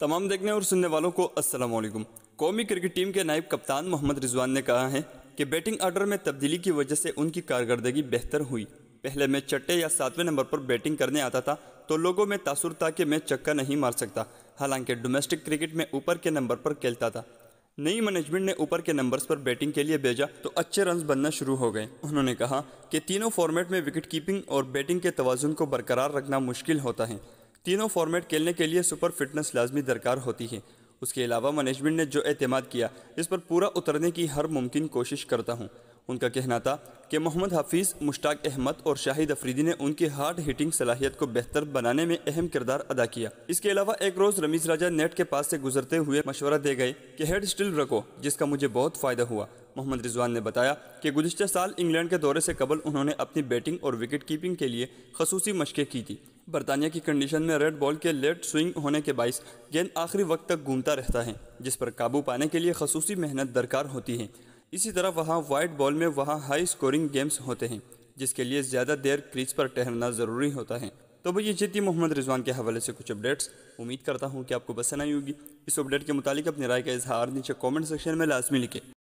तमाम देखने और सुनने वालों को असल कौमी क्रिकेट टीम के नायब कप्तान मोहम्मद रिजवान ने कहा है कि बैटिंग आर्डर में तब्दीली की वजह से उनकी कारकर्दगी बेहतर हुई पहले मैं चट्टे या सातवें नंबर पर बैटिंग करने आता था तो लोगों में तासुर था कि मैं चक्का नहीं मार सकता हालांकि डोमेस्टिक क्रिकेट में ऊपर के नंबर पर खेलता था नई मैनेजमेंट ने ऊपर के नंबर्स पर बैटिंग के लिए भेजा तो अच्छे रन बनना शुरू हो गए उन्होंने कहा कि तीनों फॉर्मेट में विकेट कीपिंग और बैटिंग के तोज़ुन को बरकरार रखना मुश्किल होता है तीनों फॉर्मेट खेलने के लिए सुपर फिटनेस लाजमी दरकार होती है उसके अलावा मैनेजमेंट ने जो अहतम किया इस पर पूरा उतरने की हर मुमकिन कोशिश करता हूँ उनका कहना था कि मोहम्मद हफीज़ मुश्ताक अहमद और शाहिद अफरीदी ने उनकी हार्ड हिटिंग सलाहियत को बेहतर बनाने में अहम किरदार अदा किया इसके अलावा एक रोज़ रमीज राजा नेट के पास से गुजरते हुए मशवरा दे गए कि हेड स्टिल रखो जिसका मुझे बहुत फ़ायदा हुआ मोहम्मद रिजवान ने बताया कि गुजशत साल इंग्लैंड के दौरे से कबल उन्होंने अपनी बैटिंग और विकेट कीपिंग के लिए खसूसी मशक़ें की थी बरतानिया की कंडीशन में रेड बॉल के लेट स्विंग होने के बायस गेंद आखिरी वक्त तक घूमता रहता है जिस पर काबू पाने के लिए खसूसी मेहनत दरकार होती है इसी तरह वहाँ वाइट बॉल में वहाँ हाई स्कोरिंग गेम्स होते हैं जिसके लिए ज़्यादा देर क्रीज पर ठहरना ज़रूरी होता है तो भैया ये थी मोहम्मद रिजवान के हवाले से कुछ अपडेट्स उम्मीद करता हूँ कि आपको पसंद आई होगी इस अपडेट के मुताबिक अपनी राय का इजहार नीचे कमेंट सेक्शन में लाजमी लिखें